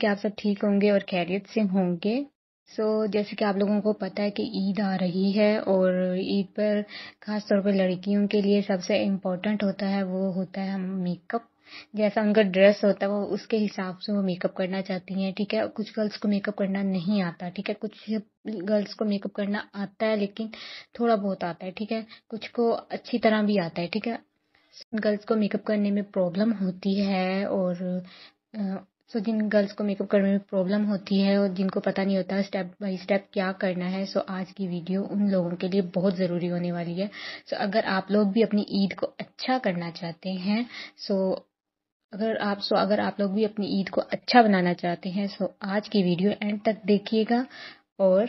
कि आप सब ठीक होंगे और खैरियत से होंगे सो so, जैसे कि आप लोगों को पता है कि ईद आ रही है और ईद पर ख़ास तौर पर लड़कियों के लिए सबसे इम्पोर्टेंट होता है वो होता है मेकअप जैसा उनका ड्रेस होता है वो उसके हिसाब से वो मेकअप करना चाहती हैं ठीक है कुछ गर्ल्स को मेकअप करना नहीं आता ठीक है कुछ गर्ल्स को मेकअप करना आता है लेकिन थोड़ा बहुत आता है ठीक है कुछ को अच्छी तरह भी आता है ठीक है गर्ल्स को मेकअप करने में प्रॉब्लम होती है और सो जिन गर्ल्स को मेकअप करने में प्रॉब्लम होती है और जिनको पता नहीं होता स्टेप बाय स्टेप क्या करना है सो so, आज की वीडियो उन लोगों के लिए बहुत ज़रूरी होने वाली है सो so, अगर आप लोग भी अपनी ईद को अच्छा करना चाहते हैं सो so, अगर आप सो अगर आप लोग भी अपनी ईद को अच्छा बनाना चाहते हैं सो आज की वीडियो एंड तक देखिएगा और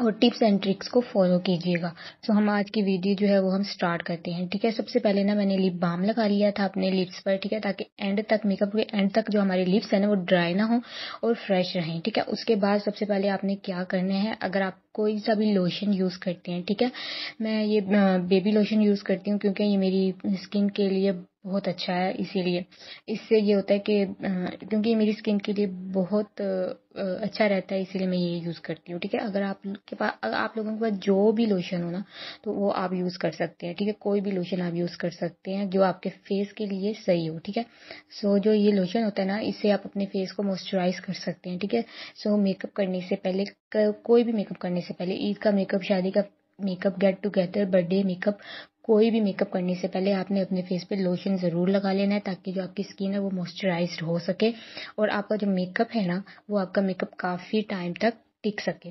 और टिप्स एंड ट्रिक्स को फॉलो कीजिएगा तो so, हम आज की वीडियो जो है वो हम स्टार्ट करते हैं ठीक है सबसे पहले ना मैंने लिप बाम लगा लिया था अपने लिप्स पर ठीक है ताकि एंड तक मेकअप के एंड तक जो हमारे लिप्स हैं ना वो ड्राई ना हो और फ्रेश रहें ठीक है उसके बाद सबसे पहले आपने क्या करना है अगर आप कोई सा भी लोशन यूज़ करते हैं ठीक है मैं ये बेबी लोशन यूज़ करती हूँ क्योंकि ये मेरी स्किन के लिए बहुत अच्छा है इसीलिए इससे ये होता है कि क्योंकि ये मेरी स्किन के लिए बहुत अच्छा रहता है इसीलिए मैं ये यूज़ करती हूँ ठीक है अगर आपके पास अगर आप लोगों के पास जो भी लोशन हो ना तो वो आप यूज़ कर सकते हैं ठीक है कोई भी लोशन आप यूज़ कर सकते हैं जो आपके फेस के लिए सही हो ठीक है सो जो ये लोशन होता है ना इससे आप अपने फेस को मॉइस्चराइज कर सकते हैं ठीक है सो मेकअप करने से पहले कोई भी मेकअप करने से पहले ईद का मेकअप शादी का makeup get together birthday makeup कोई भी मेकअप करने से पहले आपने अपने फेस पे लोशन ज़रूर लगा लेना है ताकि जो आपकी स्किन है वो मॉइस्चराइज्ड हो सके और आपका जो मेकअप है ना वो आपका मेकअप काफ़ी टाइम तक टिक सके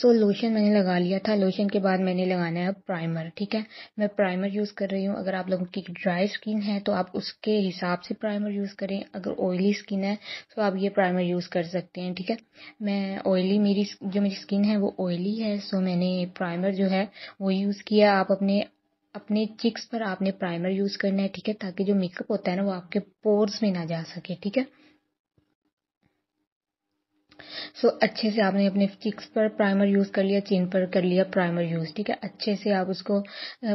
सो लोशन मैंने लगा लिया था लोशन के बाद मैंने लगाना है प्राइमर ठीक है मैं प्राइमर यूज़ कर रही हूँ अगर आप लोगों की ड्राई स्किन है तो आप उसके हिसाब से प्राइमर यूज़ करें अगर ऑयली स्किन है तो आप ये प्राइमर यूज़ कर सकते हैं ठीक है मैं ऑयली मेरी जो मेरी स्किन है वो ऑयली है सो मैंने प्राइमर जो है वो यूज़ किया आप अपने अपने चिक्स पर आपने प्राइमर यूज़ करना है ठीक है ताकि जो मेकअप होता है ना वो आपके पोर्स में ना जा सके ठीक है सो अच्छे से आपने अपने चिक्स पर प्राइमर यूज़ कर लिया चिन पर कर लिया प्राइमर यूज़ ठीक है अच्छे से आप उसको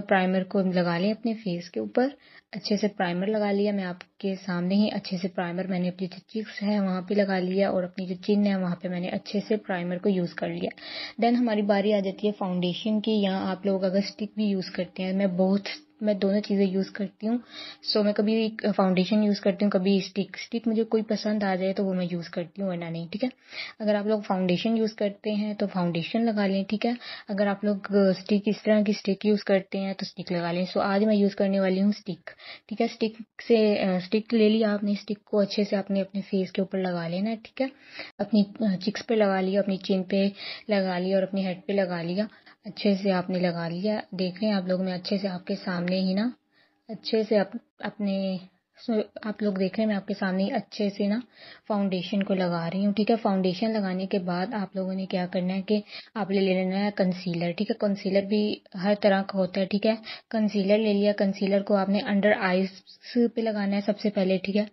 प्राइमर को लगा लें अपने फेस के ऊपर अच्छे से प्राइमर लगा लिया मैं आपके सामने ही अच्छे से प्राइमर मैंने अपनी जो चिक्स है वहाँ पे लगा लिया और अपनी जो चिन है वहाँ पे मैंने अच्छे से प्राइमर को यूज़ कर लिया देन हमारी बारी आ जाती है फाउंडेशन की यहाँ आप लोग अगर स्टिक भी यूज़ करते हैं मैं बहुत मैं दोनों चीज़ें यूज़ करती हूँ सो मैं कभी फाउंडेशन यूज़ करती हूँ कभी स्टिक स्टिक मुझे कोई पसंद आ जाए तो वो मैं यूज़ करती हूँ वरना नहीं ठीक है अगर आप लोग फाउंडेशन यूज़ करते हैं तो फाउंडेशन लगा लें ठीक है अगर आप लोग स्टिक इस तरह की स्टिक यूज़ करते हैं तो स्टिक लगा लें सो आज मैं यूज़ करने वाली हूँ स्टिक ठीक है स्टिक से स्टिक ले लिया आपने स्टिक को अच्छे से आपने अपने फेस के ऊपर लगा लेना ठीक है अपनी चिक्स पे लगा लिया अपनी चिन पे लगा लिया और अपने हेड पे लगा लिया अच्छे से आपने लगा लिया देख रहे हैं आप लोग मैं अच्छे से आपके सामने ही ना अच्छे से अप, अपने सो आप लोग देख रहे हैं मैं आपके सामने अच्छे से ना फाउंडेशन को लगा रही हूँ ठीक है फाउंडेशन लगाने के बाद आप लोगों ने क्या करना है कि आप ले लेना है कंसीलर ठीक है कंसीलर भी हर तरह का होता है ठीक है कंसीलर ले लिया कंसीलर को आपने अंडर आईज पे लगाना है सबसे पहले ठीक है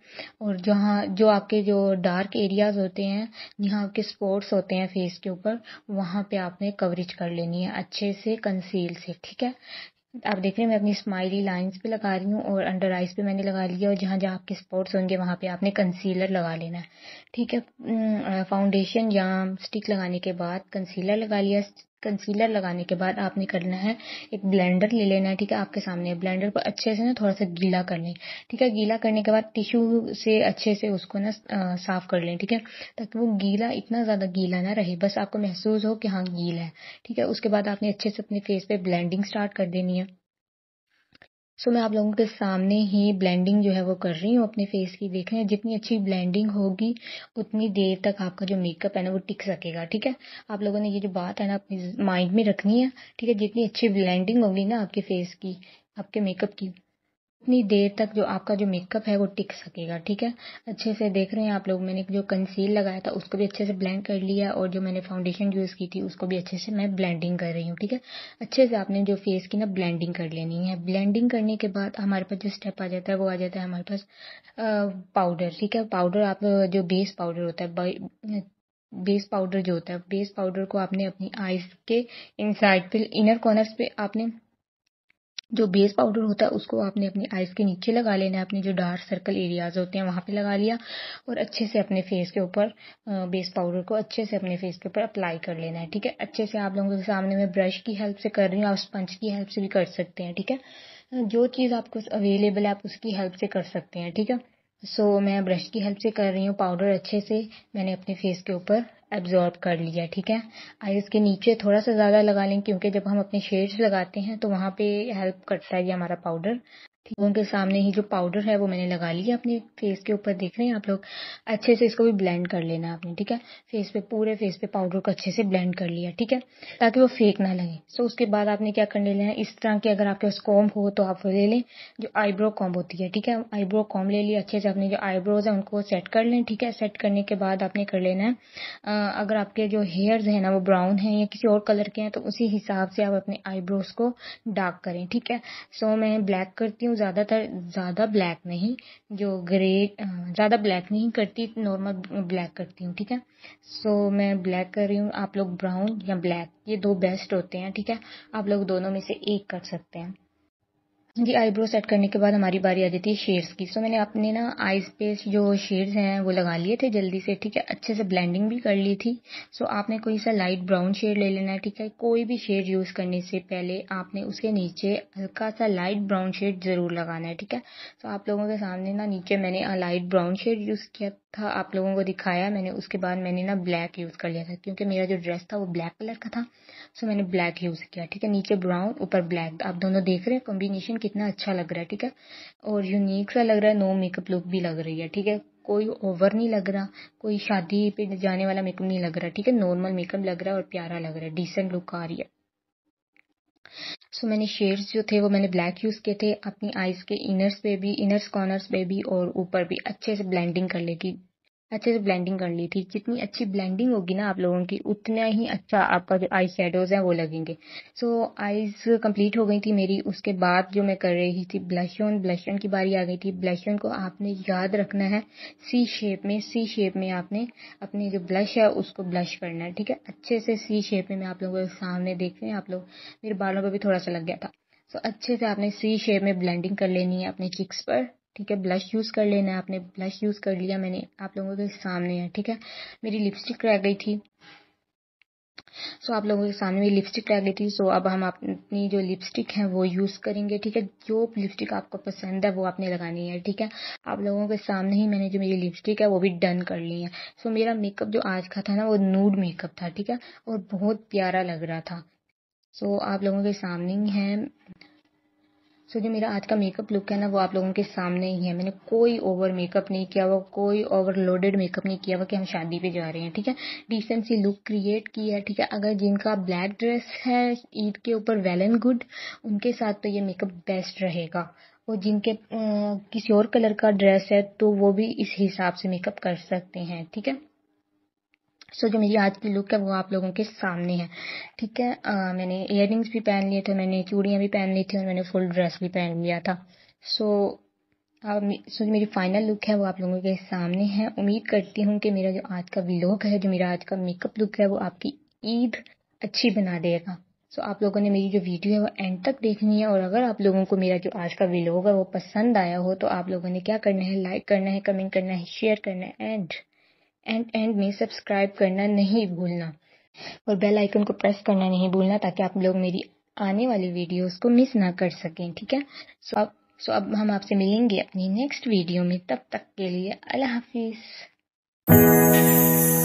और जहाँ जो आपके जो डार्क एरियाज होते हैं जहाँ आपके स्पॉट्स होते हैं फेस के ऊपर वहाँ पे आपने कवरेज कर लेनी है अच्छे से कंसील से ठीक है आप देख रहे हैं मैं अपनी स्माइली लाइंस पे लगा रही हूँ और अंडर आइज पे मैंने लगा लिया और जहाँ जहाँ आपके स्पॉट्स होंगे वहाँ पे आपने कंसीलर लगा लेना है ठीक है फाउंडेशन या स्टिक लगाने के बाद कंसीलर लगा लिया कंसीलर लगाने के बाद आपने करना है एक ब्लेंडर ले लेना है ठीक है आपके सामने ब्लेंडर को अच्छे से ना थोड़ा सा गीला कर लें ठीक है गीला करने के बाद टिश्यू से अच्छे से उसको ना साफ कर लें ठीक है ताकि वो गीला इतना ज़्यादा गीला ना रहे बस आपको महसूस हो कि हाँ गीला है ठीक है उसके बाद आपने अच्छे से अपने फेस पे ब्लेंडिंग स्टार्ट कर देनी है सो मैं आप लोगों के सामने ही ब्लेंडिंग जो है वो कर रही हूँ अपने फेस की देख रहे हैं जितनी अच्छी ब्लेंडिंग होगी उतनी देर तक आपका जो मेकअप है ना वो टिक सकेगा ठीक है आप लोगों ने ये जो बात है ना अपनी माइंड में रखनी है ठीक है जितनी अच्छी ब्लेंडिंग होगी ना आपके फेस की आपके मेकअप की इतनी देर तक जो आपका जो मेकअप है वो टिक सकेगा ठीक है अच्छे से देख रहे हैं आप लोग मैंने जो कंसील लगाया था उसको भी अच्छे से ब्लेंड कर लिया और जो मैंने फाउंडेशन यूज़ की थी उसको भी अच्छे से मैं ब्लेंडिंग कर रही हूँ ठीक है अच्छे से आपने जो फेस की ना ब्लेंडिंग कर लेनी है ब्लेंडिंग करने के बाद हमारे पास जो स्टेप आ जाता है वो आ जाता है हमारे पास पाउडर ठीक है पाउडर आप जो बेस पाउडर होता है बेस पाउडर जो होता है बेस पाउडर को आपने अपनी आईज के इन साइड पे इनर कॉर्नर पे आपने जो बेस पाउडर होता है उसको आपने अपनी आइज़ के नीचे लगा लेना है अपने जो डार्क सर्कल एरियाज़ होते हैं वहाँ पे लगा लिया और अच्छे से अपने फेस के ऊपर बेस पाउडर को अच्छे से अपने फेस के ऊपर अप्लाई कर लेना है ठीक है अच्छे से आप लोगों के सामने मैं ब्रश की हेल्प से कर रही हूँ आप स्पंज की हेल्प से भी कर सकते हैं ठीक है जो चीज़ आपको अवेलेबल है आप उसकी हेल्प से कर सकते हैं ठीक है सो so, मैं ब्रश की हेल्प से कर रही हूँ पाउडर अच्छे से मैंने अपने फेस के ऊपर एब्जॉर्ब कर लिया ठीक है आई के नीचे थोड़ा सा ज़्यादा लगा लें क्योंकि जब हम अपने शेड्स लगाते हैं तो वहाँ पे हेल्प करता है ये हमारा पाउडर लोगों के सामने ही जो पाउडर है वो मैंने लगा लिया अपने फेस के ऊपर देख रहे हैं आप लोग अच्छे से इसको भी ब्लेंड कर लेना आपने ठीक है फेस पे पूरे फेस पे पाउडर को अच्छे से ब्लेंड कर लिया ठीक है ताकि वो फेक ना लगे सो उसके बाद आपने क्या करने लेना है इस तरह के अगर आपके पास कॉम्ब हो तो आप वो ले लें जो आईब्रो कॉम्ब होती है ठीक है आईब्रो कॉम्ब ले लिया अच्छे से अपने जो आईब्रोज है उनको सेट कर लें ठीक है सेट करने के बाद आपने कर लेना है अगर आपके जो हेयर्स है ना वो ब्राउन है या किसी और कलर के हैं तो उसी हिसाब से आप अपने आईब्रोज को डार्क करें ठीक है सो मैं ब्लैक करती हूँ ज़्यादातर ज़्यादा ब्लैक नहीं जो ग्रे ज़्यादा ब्लैक नहीं करती नॉर्मल ब्लैक करती हूँ ठीक है सो मैं ब्लैक कर रही हूँ आप लोग ब्राउन या ब्लैक ये दो बेस्ट होते हैं ठीक है आप लोग दोनों में से एक कर सकते हैं जी आईब्रो सेट करने के बाद हमारी बारी आ जाती है शेड्स की सो मैंने अपने ना आईज पे जो शेड्स हैं वो लगा लिए थे जल्दी से ठीक है अच्छे से ब्लेंडिंग भी कर ली थी सो आपने कोई सा लाइट ब्राउन शेड ले लेना है ठीक है कोई भी शेड यूज़ करने से पहले आपने उसके नीचे हल्का सा लाइट ब्राउन शेड ज़रूर लगाना है ठीक है सो आप लोगों के सामने ना नीचे मैंने लाइट ब्राउन शेड यूज़ किया था आप लोगों को दिखाया मैंने उसके बाद मैंने ना ब्लैक यूज़ कर लिया था क्योंकि मेरा जो ड्रेस था वो ब्लैक कलर का था सो मैंने ब्लैक यूज़ किया ठीक है नीचे ब्राउन ऊपर ब्लैक आप दोनों देख रहे हैं कॉम्बिनेशन कितना अच्छा लग रहा है ठीक है और यूनिक सा लग रहा है नो मेकअप लुक भी लग रही है ठीक है कोई ओवर नहीं लग रहा कोई शादी पे जाने वाला मेकअप नहीं लग रहा ठीक है नॉर्मल मेकअप लग रहा है और प्यारा लग रहा है डिसेंट लुक आ रही है सो so, मैंने शेड्स जो थे वो मैंने ब्लैक यूज़ किए थे अपनी आईज के इनर्स पे भी इनर्स कॉर्नर्स पे भी और ऊपर भी अच्छे से ब्लेंडिंग कर लेगी अच्छे से ब्लेंडिंग कर ली थी जितनी अच्छी ब्लेंडिंग होगी ना आप लोगों की उतना ही अच्छा आपका जो आई शेडोज़ हैं वो लगेंगे सो आईज कंप्लीट हो गई थी मेरी उसके बाद जो मैं कर रही थी ब्लश ऑन ब्लश ऑन की बारी आ गई थी ब्लश ऑन को आपने याद रखना है सी शेप में सी शेप में आपने अपने जो ब्लश है उसको ब्लश करना है ठीक है अच्छे से सी शेप में मैं आप लोगों के सामने देख रहे हैं आप लोग मेरे बालों पर भी थोड़ा सा लग गया था सो so, अच्छे से आपने सी शेप में ब्लेंडिंग कर लेनी है अपने चिक्स पर ठीक है ब्लश यूज़ कर लेना है आपने ब्लश यूज़ कर लिया मैंने आप लोगों के सामने है ठीक है मेरी लिपस्टिक रह गई थी सो so, आप लोगों के सामने मेरी लिपस्टिक रह गई थी सो so, अब हम अपनी जो लिपस्टिक है वो यूज़ करेंगे ठीक है जो लिपस्टिक आपको पसंद है वो आपने लगानी है ठीक है आप लोगों के सामने ही मैंने जो मेरी लिपस्टिक है वो भी डन कर ली है सो so, मेरा मेकअप जो आज का था ना वो नूड मेकअप था ठीक है और बहुत प्यारा लग रहा था सो so, आप लोगों के सामने ही है सो जो मेरा आज का मेकअप लुक है ना वो आप लोगों के सामने ही है मैंने कोई ओवर मेकअप नहीं किया हुआ कोई ओवरलोडेड मेकअप नहीं किया हुआ कि हम शादी पे जा रहे हैं ठीक है डिसेंट सी लुक क्रिएट की है ठीक है अगर जिनका ब्लैक ड्रेस है ईद के ऊपर वेल एंड गुड उनके साथ तो ये मेकअप बेस्ट रहेगा और जिनके किसी और कलर का ड्रेस है तो वो भी इस हिसाब से मेकअप कर सकते हैं ठीक है सो so, जो मेरी आज की लुक है वो आप लोगों के सामने है ठीक है आ, मैंने इयर भी पहन लिए थे मैंने चूड़ियाँ भी पहन ली थी और मैंने फुल ड्रेस भी पहन लिया था सो so, सो जो मेरी फाइनल लुक है वो आप लोगों के सामने है उम्मीद करती हूँ कि मेरा जो आज का विलोक है जो मेरा आज का मेकअप लुक है वो आपकी ईद अच्छी बना देगा सो आप लोगों ने मेरी जो वीडियो है वो एंड तक देखनी है और अगर आप लोगों को मेरा जो आज का विलोक है वो पसंद आया हो तो आप लोगों ने क्या करना है लाइक करना है कमेंट करना है शेयर करना है एंड एंड एंड में सब्सक्राइब करना नहीं भूलना और बेल आइकन को प्रेस करना नहीं भूलना ताकि आप लोग मेरी आने वाली वीडियोस को मिस ना कर सकें ठीक है सो अब सो अब हम आपसे मिलेंगे अपनी नेक्स्ट वीडियो में तब तक के लिए अल्लाह हाफिज़